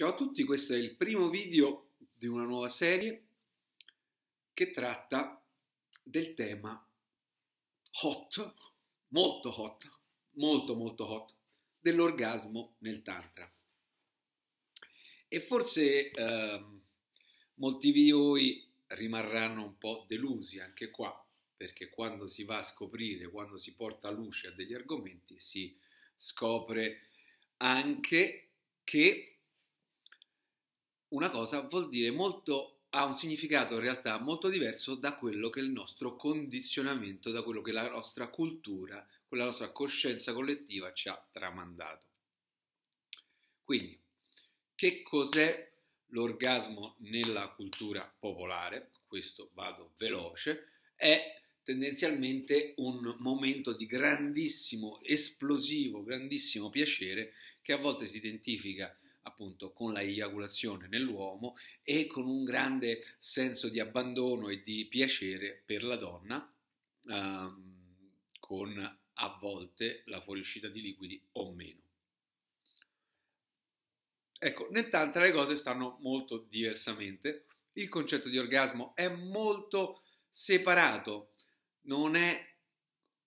Ciao a tutti, questo è il primo video di una nuova serie che tratta del tema hot, molto hot, molto molto hot, dell'orgasmo nel tantra. E forse eh, molti di voi rimarranno un po' delusi anche qua, perché quando si va a scoprire, quando si porta a luce a degli argomenti, si scopre anche che una cosa vuol dire molto, ha un significato in realtà molto diverso da quello che è il nostro condizionamento, da quello che la nostra cultura, quella nostra coscienza collettiva ci ha tramandato. Quindi, che cos'è l'orgasmo nella cultura popolare? Questo vado veloce, è tendenzialmente un momento di grandissimo, esplosivo, grandissimo piacere che a volte si identifica appunto con la eiaculazione nell'uomo e con un grande senso di abbandono e di piacere per la donna, ehm, con a volte la fuoriuscita di liquidi o meno. Ecco, nel Tantra le cose stanno molto diversamente. Il concetto di orgasmo è molto separato, non, è,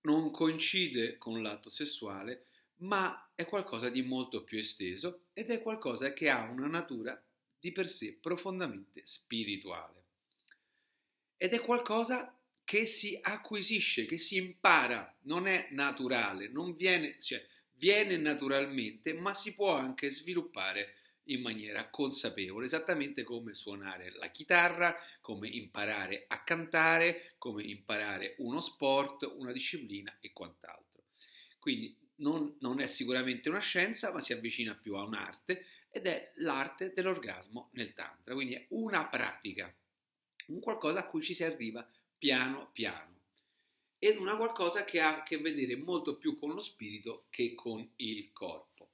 non coincide con l'atto sessuale, ma è qualcosa di molto più esteso ed è qualcosa che ha una natura di per sé profondamente spirituale. Ed è qualcosa che si acquisisce, che si impara, non è naturale, non viene, cioè, viene naturalmente, ma si può anche sviluppare in maniera consapevole, esattamente come suonare la chitarra, come imparare a cantare, come imparare uno sport, una disciplina e quant'altro. Quindi non, non è sicuramente una scienza, ma si avvicina più a un'arte ed è l'arte dell'orgasmo nel tantra, quindi è una pratica, un qualcosa a cui ci si arriva piano piano ed una qualcosa che ha a che vedere molto più con lo spirito che con il corpo.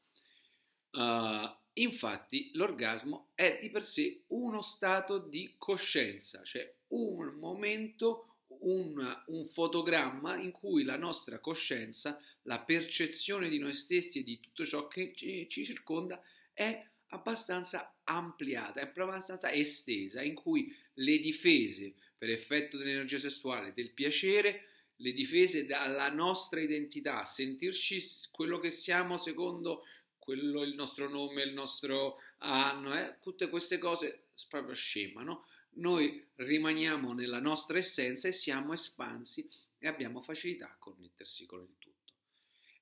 Uh, infatti l'orgasmo è di per sé uno stato di coscienza, cioè un momento, un, un fotogramma in cui la nostra coscienza, la percezione di noi stessi e di tutto ciò che ci, ci circonda è abbastanza ampliata, è abbastanza estesa, in cui le difese per effetto dell'energia sessuale, del piacere, le difese dalla nostra identità, sentirci quello che siamo secondo quello, il nostro nome, il nostro anno, eh? tutte queste cose proprio scemano noi rimaniamo nella nostra essenza e siamo espansi e abbiamo facilità a connettersi con il tutto.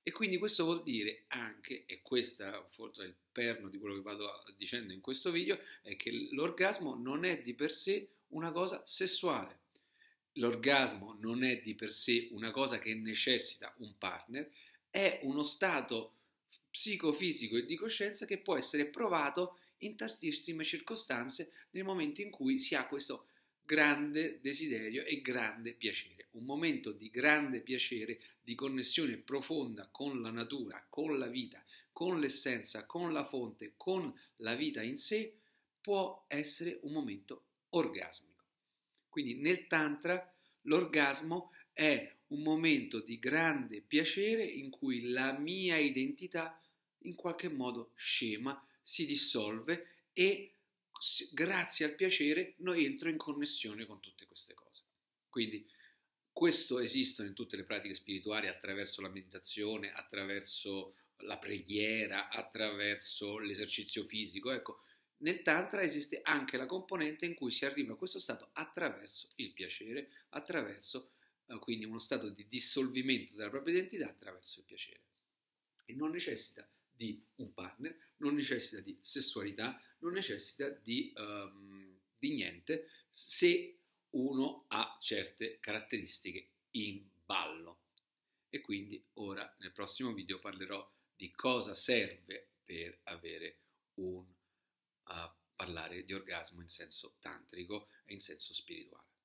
E quindi questo vuol dire anche, e questo forse è il perno di quello che vado dicendo in questo video, è che l'orgasmo non è di per sé una cosa sessuale. L'orgasmo non è di per sé una cosa che necessita un partner, è uno stato psicofisico e di coscienza che può essere provato in tantissime circostanze nel momento in cui si ha questo grande desiderio e grande piacere. Un momento di grande piacere, di connessione profonda con la natura, con la vita, con l'essenza, con la fonte, con la vita in sé, può essere un momento orgasmico. Quindi nel Tantra l'orgasmo è un momento di grande piacere in cui la mia identità in qualche modo scema, si dissolve e grazie al piacere noi entro in connessione con tutte queste cose. Quindi questo esiste in tutte le pratiche spirituali attraverso la meditazione, attraverso la preghiera, attraverso l'esercizio fisico. Ecco, nel Tantra esiste anche la componente in cui si arriva a questo stato attraverso il piacere, attraverso eh, quindi uno stato di dissolvimento della propria identità attraverso il piacere. E non necessita di un partner, non necessita di sessualità, non necessita di, um, di niente se uno ha certe caratteristiche in ballo. E quindi ora nel prossimo video parlerò di cosa serve per avere un uh, parlare di orgasmo in senso tantrico e in senso spirituale.